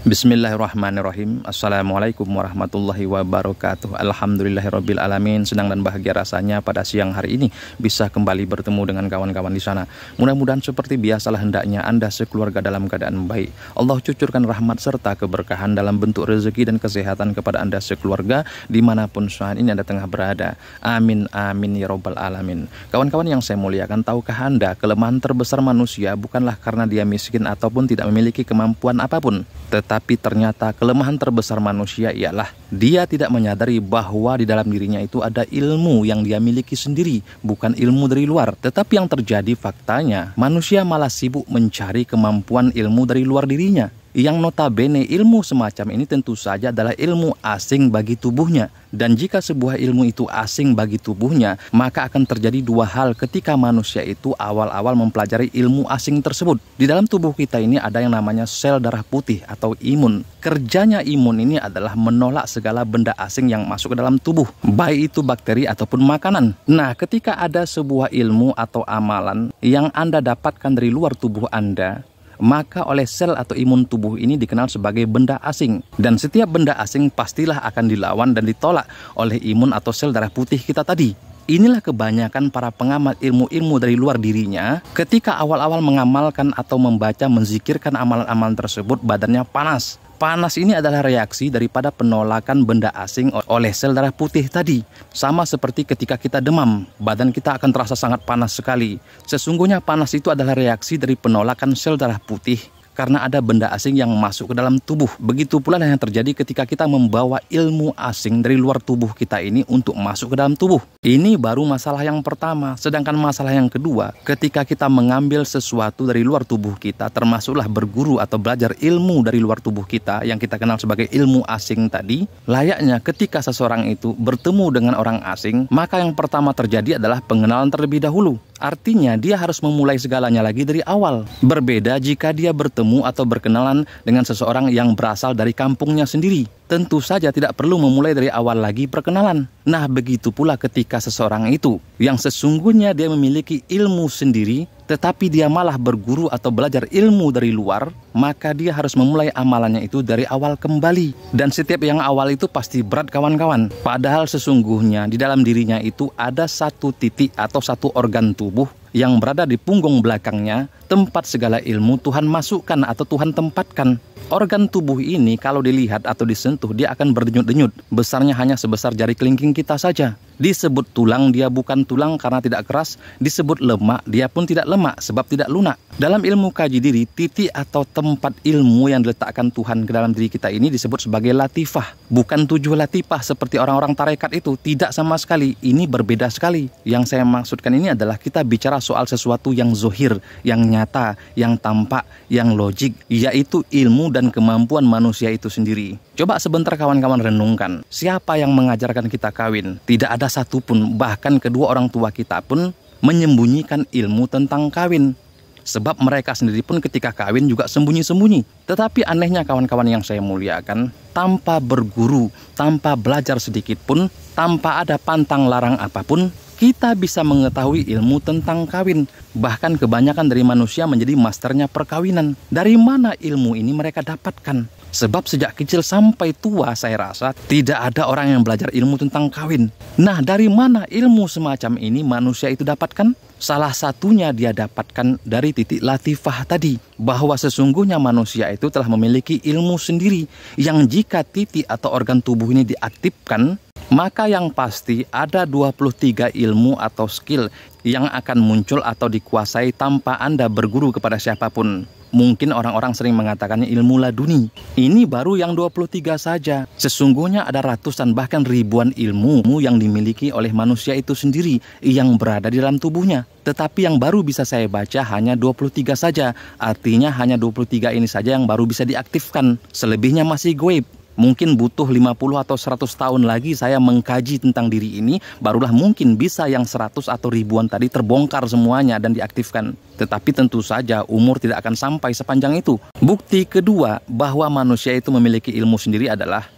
Bismillahirrahmanirrahim Assalamualaikum warahmatullahi wabarakatuh Alhamdulillahirrabbilalamin Senang dan bahagia rasanya pada siang hari ini Bisa kembali bertemu dengan kawan-kawan di sana Mudah-mudahan seperti biasalah hendaknya Anda sekeluarga dalam keadaan baik Allah cucurkan rahmat serta keberkahan Dalam bentuk rezeki dan kesehatan kepada Anda sekeluarga Dimanapun saat ini Anda tengah berada Amin, amin, ya robbal alamin Kawan-kawan yang saya muliakan Tahukah Anda kelemahan terbesar manusia Bukanlah karena dia miskin ataupun tidak memiliki kemampuan apapun Tetapi tapi ternyata kelemahan terbesar manusia ialah dia tidak menyadari bahwa di dalam dirinya itu ada ilmu yang dia miliki sendiri, bukan ilmu dari luar. Tetapi yang terjadi faktanya, manusia malah sibuk mencari kemampuan ilmu dari luar dirinya yang notabene ilmu semacam ini tentu saja adalah ilmu asing bagi tubuhnya. Dan jika sebuah ilmu itu asing bagi tubuhnya, maka akan terjadi dua hal ketika manusia itu awal-awal mempelajari ilmu asing tersebut. Di dalam tubuh kita ini ada yang namanya sel darah putih atau imun. Kerjanya imun ini adalah menolak segala benda asing yang masuk ke dalam tubuh, baik itu bakteri ataupun makanan. Nah, ketika ada sebuah ilmu atau amalan yang Anda dapatkan dari luar tubuh Anda, maka oleh sel atau imun tubuh ini dikenal sebagai benda asing. Dan setiap benda asing pastilah akan dilawan dan ditolak oleh imun atau sel darah putih kita tadi. Inilah kebanyakan para pengamat ilmu-ilmu dari luar dirinya ketika awal-awal mengamalkan atau membaca menzikirkan amalan-amalan tersebut badannya panas. Panas ini adalah reaksi daripada penolakan benda asing oleh sel darah putih tadi. Sama seperti ketika kita demam, badan kita akan terasa sangat panas sekali. Sesungguhnya panas itu adalah reaksi dari penolakan sel darah putih karena ada benda asing yang masuk ke dalam tubuh. Begitu pula yang terjadi ketika kita membawa ilmu asing dari luar tubuh kita ini untuk masuk ke dalam tubuh. Ini baru masalah yang pertama. Sedangkan masalah yang kedua, ketika kita mengambil sesuatu dari luar tubuh kita, termasuklah berguru atau belajar ilmu dari luar tubuh kita yang kita kenal sebagai ilmu asing tadi, layaknya ketika seseorang itu bertemu dengan orang asing, maka yang pertama terjadi adalah pengenalan terlebih dahulu. Artinya dia harus memulai segalanya lagi dari awal. Berbeda jika dia bertemu atau berkenalan dengan seseorang yang berasal dari kampungnya sendiri. Tentu saja tidak perlu memulai dari awal lagi perkenalan. Nah, begitu pula ketika seseorang itu yang sesungguhnya dia memiliki ilmu sendiri tetapi dia malah berguru atau belajar ilmu dari luar, maka dia harus memulai amalannya itu dari awal kembali. Dan setiap yang awal itu pasti berat kawan-kawan. Padahal sesungguhnya di dalam dirinya itu ada satu titik atau satu organ tubuh yang berada di punggung belakangnya, tempat segala ilmu Tuhan masukkan atau Tuhan tempatkan. Organ tubuh ini kalau dilihat atau disentuh dia akan berdenyut-denyut. Besarnya hanya sebesar jari kelingking kita saja. Disebut tulang dia bukan tulang karena tidak keras, disebut lemak dia pun tidak lemak sebab tidak lunak. Dalam ilmu kaji diri, titik atau tempat ilmu yang diletakkan Tuhan ke dalam diri kita ini disebut sebagai latifah. Bukan tujuh latifah seperti orang-orang tarekat itu, tidak sama sekali. Ini berbeda sekali. Yang saya maksudkan ini adalah kita bicara soal sesuatu yang zohir, yang nyata, yang tampak, yang logik, yaitu ilmu dan kemampuan manusia itu sendiri. Coba sebentar kawan-kawan renungkan, siapa yang mengajarkan kita kawin? Tidak ada satupun, bahkan kedua orang tua kita pun menyembunyikan ilmu tentang kawin. Sebab mereka sendiri pun ketika kawin juga sembunyi-sembunyi. Tetapi anehnya kawan-kawan yang saya muliakan, tanpa berguru, tanpa belajar sedikit pun, tanpa ada pantang larang apapun, kita bisa mengetahui ilmu tentang kawin. Bahkan kebanyakan dari manusia menjadi masternya perkawinan. Dari mana ilmu ini mereka dapatkan? Sebab sejak kecil sampai tua saya rasa tidak ada orang yang belajar ilmu tentang kawin. Nah, dari mana ilmu semacam ini manusia itu dapatkan? Salah satunya dia dapatkan dari titik latifah tadi, bahwa sesungguhnya manusia itu telah memiliki ilmu sendiri yang jika titik atau organ tubuh ini diaktifkan, maka yang pasti ada 23 ilmu atau skill yang akan muncul atau dikuasai tanpa Anda berguru kepada siapapun. Mungkin orang-orang sering mengatakannya ilmu laduni. Ini baru yang 23 saja. Sesungguhnya ada ratusan bahkan ribuan ilmu yang dimiliki oleh manusia itu sendiri yang berada di dalam tubuhnya. Tetapi yang baru bisa saya baca hanya 23 saja. Artinya hanya 23 ini saja yang baru bisa diaktifkan. Selebihnya masih goib mungkin butuh 50 atau 100 tahun lagi saya mengkaji tentang diri ini barulah mungkin bisa yang 100 atau ribuan tadi terbongkar semuanya dan diaktifkan. Tetapi tentu saja umur tidak akan sampai sepanjang itu. Bukti kedua bahwa manusia itu memiliki ilmu sendiri adalah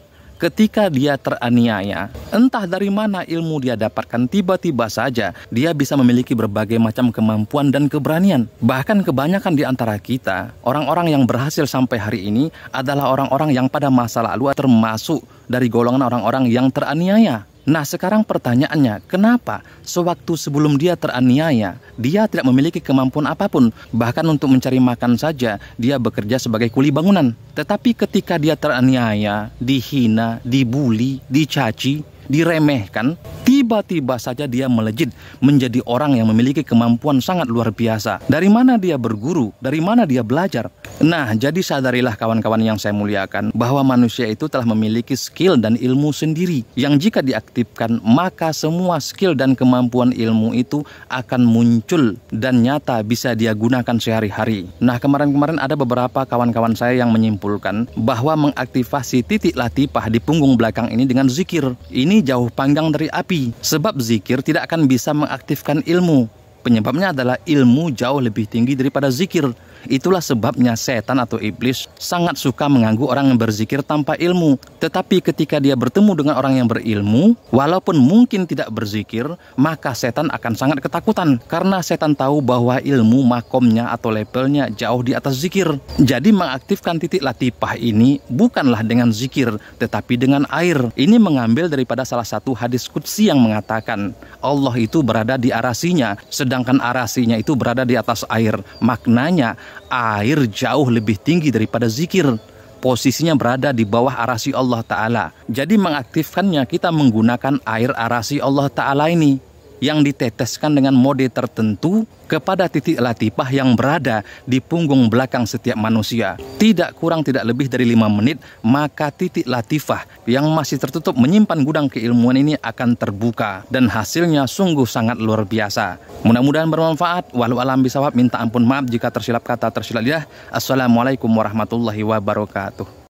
ketika dia teraniaya. Entah dari mana ilmu dia dapatkan tiba-tiba saja dia bisa memiliki berbagai macam kemampuan dan keberanian. Bahkan kebanyakan di antara kita, orang-orang yang berhasil sampai hari ini adalah orang-orang yang pada masa lalu termasuk dari golongan orang-orang yang teraniaya. Nah, sekarang pertanyaannya, kenapa sewaktu sebelum dia teraniaya, dia tidak memiliki kemampuan apapun, bahkan untuk mencari makan saja, dia bekerja sebagai kuli bangunan. Tetapi ketika dia teraniaya, dihina, dibuli, dicaci, diremehkan, tiba tiba-tiba saja dia melejit menjadi orang yang memiliki kemampuan sangat luar biasa. Dari mana dia berguru? Dari mana dia belajar? Nah, jadi sadarilah kawan-kawan yang saya muliakan bahwa manusia itu telah memiliki skill dan ilmu sendiri yang jika diaktifkan maka semua skill dan kemampuan ilmu itu akan muncul dan nyata bisa dia gunakan sehari-hari. Nah, kemarin-kemarin ada beberapa kawan-kawan saya yang menyimpulkan bahwa mengaktifasi titik latifah di punggung belakang ini dengan zikir. Ini jauh panggang dari api. Sebab zikir tidak akan bisa mengaktifkan ilmu. Penyebabnya adalah ilmu jauh lebih tinggi daripada zikir. Itulah sebabnya setan atau iblis sangat suka mengganggu orang yang berzikir tanpa ilmu. Tetapi ketika dia bertemu dengan orang yang berilmu, walaupun mungkin tidak berzikir, maka setan akan sangat ketakutan karena setan tahu bahwa ilmu makomnya atau levelnya jauh di atas zikir. Jadi mengaktifkan titik latifah ini bukanlah dengan zikir, tetapi dengan air. Ini mengambil daripada salah satu hadis kudsi yang mengatakan Allah itu berada di arasinya, sedangkan arasinya itu berada di atas air. Maknanya air jauh lebih tinggi daripada zikir. Posisinya berada di bawah arasi Allah Ta'ala. Jadi mengaktifkannya kita menggunakan air arasi Allah Ta'ala ini yang diteteskan dengan mode tertentu kepada titik latifah yang berada di punggung belakang setiap manusia. Tidak kurang tidak lebih dari lima menit, maka titik latifah yang masih tertutup menyimpan gudang keilmuan ini akan terbuka dan hasilnya sungguh sangat luar biasa. Mudah-mudahan bermanfaat. Walau alam bisawab minta ampun maaf jika tersilap kata tersilap lidah. Assalamualaikum warahmatullahi wabarakatuh.